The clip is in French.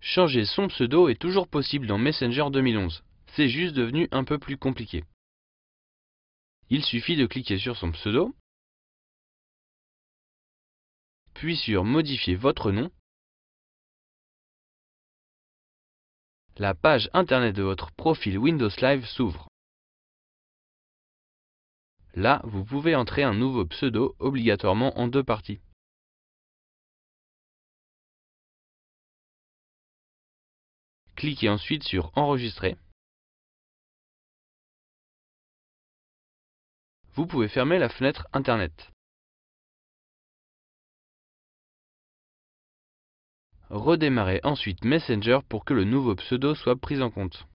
Changer son pseudo est toujours possible dans Messenger 2011, c'est juste devenu un peu plus compliqué. Il suffit de cliquer sur son pseudo, puis sur Modifier votre nom. La page Internet de votre profil Windows Live s'ouvre. Là, vous pouvez entrer un nouveau pseudo obligatoirement en deux parties. Cliquez ensuite sur Enregistrer. Vous pouvez fermer la fenêtre Internet. Redémarrez ensuite Messenger pour que le nouveau pseudo soit pris en compte.